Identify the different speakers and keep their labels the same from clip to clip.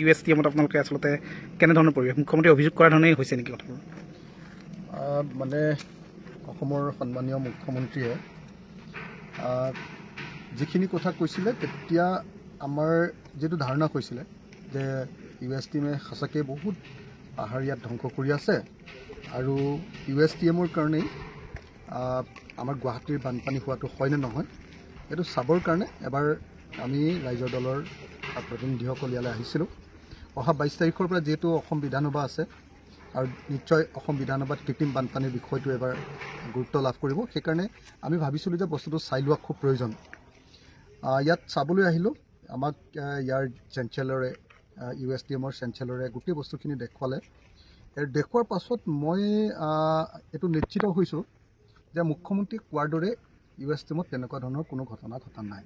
Speaker 1: U S T এমত আপোনালোকে আচলতে কেনেধৰণৰ পৰিৱেশ মুখ্যমন্ত্ৰীয়ে অভিযোগ কৰা ধৰণেই হৈছে নেকি কথাবোৰ মানে অসমৰ সন্মানীয় মুখ্যমন্ত্ৰীয়ে যিখিনি কথা কৈছিলে তেতিয়া আমাৰ যিটো ধাৰণা কৈছিলে যে ইউ এছ টি টিমে সঁচাকৈ বহুত পাহাৰ ইয়াত ধ্বংস কৰি আছে আৰু ইউ এছ টি এমৰ কাৰণেই আমাৰ গুৱাহাটীৰ বানপানী হোৱাটো হয়নে নহয় এইটো চাবৰ কাৰণে এবাৰ আমি ৰাইজৰ দলৰ প্ৰতিনিধিসকল ইয়ালৈ আহিছিলোঁ অহা বাইছ তাৰিখৰ পৰা যিহেতু অসম বিধানসভা আছে আৰু নিশ্চয় অসম বিধানসভাত কৃত্ৰিম বানপানীৰ বিষয়টো এবাৰ গুৰুত্ব লাভ কৰিব সেইকাৰণে আমি ভাবিছিলোঁ যে বস্তুটো চাই লোৱা খুব প্ৰয়োজন ইয়াত চাবলৈ আহিলোঁ আমাক ইয়াৰ চেঞ্চেলৰে ইউ এছ ডি এমৰ চেঞ্চেলৰে গোটেই বস্তুখিনি দেখুৱালে দেখুৱাৰ পাছত মই এইটো নিশ্চিত হৈছোঁ যে মুখ্যমন্ত্ৰী কোৱাৰ দৰে ইউ এছ ডি এমত তেনেকুৱা ধৰণৰ কোনো ঘটনা ঘটা নাই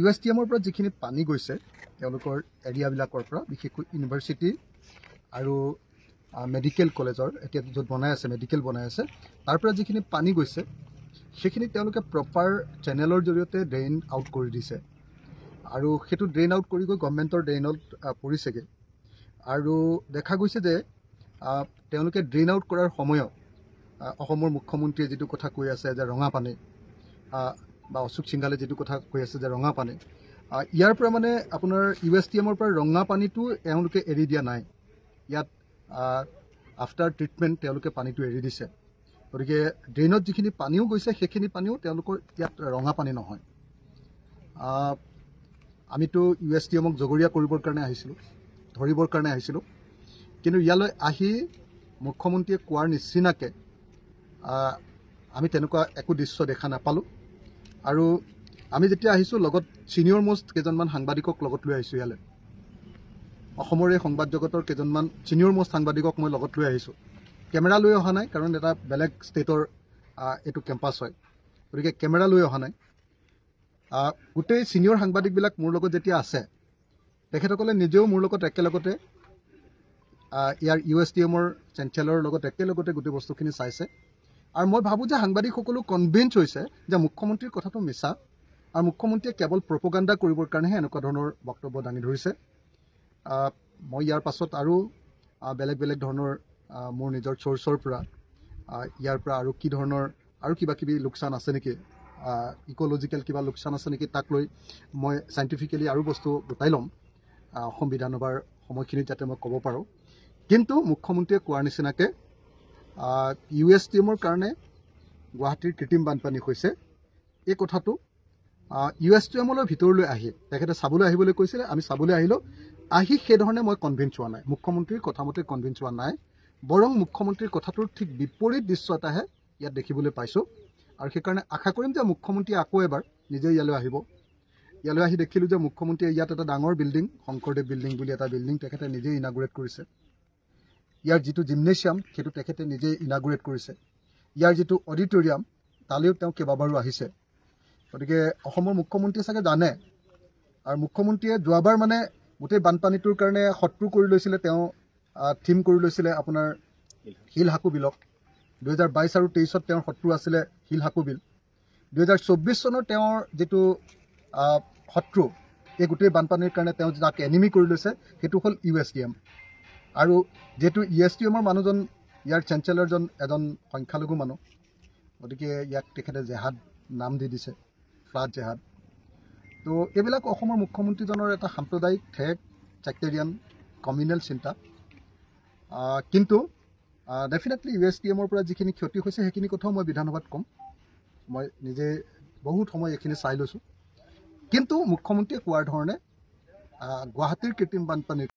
Speaker 1: ইউ এছ টি এমৰ পৰা যিখিনি পানী গৈছে তেওঁলোকৰ এৰিয়াবিলাকৰ পৰা বিশেষকৈ ইউনিভাৰ্চিটি আৰু মেডিকেল কলেজৰ এতিয়া য'ত বনাই আছে মেডিকেল বনাই আছে তাৰ পৰা যিখিনি পানী গৈছে সেইখিনি তেওঁলোকে প্ৰপাৰ চেনেলৰ জৰিয়তে ড্ৰেইন আউট কৰি দিছে আৰু সেইটো ড্ৰেইন আউট কৰি গৈ গভমেণ্টৰ ড্ৰেইনত পৰিছেগৈ আৰু দেখা গৈছে যে তেওঁলোকে ড্ৰেইন আউট কৰাৰ সময়ত অসমৰ মুখ্যমন্ত্ৰীয়ে যিটো কথা কৈ আছে যে ৰঙা পানী বা অশোক সিংঘালে যিটো কথা কৈ আছে যে ৰঙা পানী ইয়াৰ পৰা মানে আপোনাৰ ইউ এছ টি এমৰ পৰা ৰঙা পানীটো এওঁলোকে এৰি দিয়া নাই ইয়াত আফটাৰ ট্ৰিটমেণ্ট তেওঁলোকে পানীটো এৰি দিছে গতিকে ড্ৰেইনত যিখিনি পানীও গৈছে সেইখিনি পানীও তেওঁলোকৰ ইয়াত ৰঙা পানী নহয় আমিতো ইউ এছ টি এমক জগৰীয়া কৰিবৰ কাৰণে আহিছিলোঁ ধৰিবৰ কাৰণে আহিছিলোঁ কিন্তু ইয়ালৈ আহি মুখ্যমন্ত্ৰীয়ে কোৱাৰ নিচিনাকৈ আমি তেনেকুৱা একো দৃশ্য দেখা নাপালোঁ আৰু আমি যেতিয়া আহিছোঁ লগত ছিনিয়ৰ মষ্ট কেইজনমান সাংবাদিকক লগত লৈ আহিছোঁ ইয়ালৈ অসমৰ এই সংবাদ জগতৰ কেইজনমান ছিনিয়ৰ মষ্ট সাংবাদিকক মই লগত লৈ আহিছোঁ কেমেৰা লৈ অহা নাই কাৰণ এটা বেলেগ ষ্টেটৰ এইটো কেম্পাছ হয় গতিকে কেমেৰা লৈ অহা নাই গোটেই ছিনিয়ৰ সাংবাদিকবিলাক মোৰ লগত যেতিয়া আছে তেখেতসকলে নিজেও মোৰ লগত একেলগতে ইয়াৰ ইউ এছ ডি এমৰ চেণ্ট্ৰেলৰ লগত একেলগতে গোটেই বস্তুখিনি চাইছে আৰু মই ভাবোঁ যে সাংবাদিকসকলো কনভিন্স হৈছে যে মুখ্যমন্ত্ৰীৰ কথাটো মিছা আৰু মুখ্যমন্ত্ৰীয়ে কেৱল প্ৰপগাণ্ডা কৰিবৰ কাৰণেহে এনেকুৱা ধৰণৰ বক্তব্য দাঙি ধৰিছে মই ইয়াৰ পাছত আৰু বেলেগ বেলেগ ধৰণৰ মোৰ নিজৰ চ'ৰ্চৰ পৰা ইয়াৰ পৰা আৰু কি ধৰণৰ আৰু কিবা কিবি লোকচান আছে নেকি ইক'লজিকেল কিবা লোকচান আছে নেকি তাক লৈ মই চাইণ্টিফিকেলি আৰু বস্তু গোটাই ল'ম অসম বিধানসভাৰ সময়খিনিত যাতে মই ক'ব পাৰোঁ কিন্তু মুখ্যমন্ত্ৰীয়ে কোৱাৰ নিচিনাকৈ ইউ এছ টি এমৰ কাৰণে গুৱাহাটীৰ কৃত্ৰিম বানপানী হৈছে এই কথাটো ইউ এছ টি এমলৈ ভিতৰলৈ আহি তেখেতে চাবলৈ আহিবলৈ কৈছিলে আমি চাবলৈ আহিলোঁ আহি সেইধৰণে মই কনভিন্স হোৱা নাই মুখ্যমন্ত্ৰীৰ কথা মতে কনভিন্স হোৱা নাই বৰং মুখ্যমন্ত্ৰীৰ কথাটোৰ ঠিক বিপৰীত দৃশ্য এটাহে ইয়াত দেখিবলৈ পাইছোঁ আৰু সেইকাৰণে আশা কৰিম যে মুখ্যমন্ত্ৰী আকৌ এবাৰ নিজে ইয়ালৈ আহিব ইয়ালৈ আহি দেখিলোঁ যে মুখ্যমন্ত্ৰীয়ে ইয়াত এটা ডাঙৰ বিল্ডিং শংকৰদেৱ বিল্ডিং বুলি এটা বিল্ডিং তেখেতে নিজেই ইনাগুৰেট কৰিছে ইয়াৰ যিটো জিমনেছিয়াম সেইটো তেখেতে নিজেই ইনাগ্ৰেট কৰিছে ইয়াৰ যিটো অডিটৰিয়াম তালৈও তেওঁ কেইবাবাৰো আহিছে গতিকে অসমৰ মুখ্যমন্ত্ৰীয়ে চাগে জানে আৰু মুখ্যমন্ত্ৰীয়ে যোৱাবাৰ মানে গোটেই বানপানীটোৰ কাৰণে শত্ৰু কৰি লৈছিলে তেওঁ থিম কৰি লৈছিলে আপোনাৰ শিল শিলহাকুবিলক দুহেজাৰ বাইছ আৰু তেইছত তেওঁৰ শত্ৰু আছিলে শিল শিলহাকুবিল দুহেজাৰ চৌব্বিছ চনৰ তেওঁৰ যিটো শত্ৰু এই গোটেই বানপানীৰ কাৰণে তেওঁ যাক এনিমি কৰি লৈছে সেইটো হ'ল ইউ এছ ডি এম আৰু যিহেতু ই এছ টি এমৰ মানুহজন ইয়াৰ চেঞ্চেলৰজন এজন সংখ্যালঘু মানুহ গতিকে ইয়াক তেখেতে জেহাদ নাম দি দিছে ফ্লাদ জেহাদ তো এইবিলাক অসমৰ মুখ্যমন্ত্ৰীজনৰ এটা সাম্প্ৰদায়িক ঠেক চেক্টেৰিয়ান কমিউনেল চিন্তা কিন্তু ডেফিনেটলি ইউ এছ টি এমৰ পৰা যিখিনি ক্ষতি হৈছে সেইখিনি কথাও মই বিধানসভাত ক'ম মই নিজে বহুত সময় এইখিনি চাই লৈছোঁ কিন্তু মুখ্যমন্ত্ৰীয়ে কোৱাৰ ধৰণে গুৱাহাটীৰ কৃত্ৰিম বানপানীৰ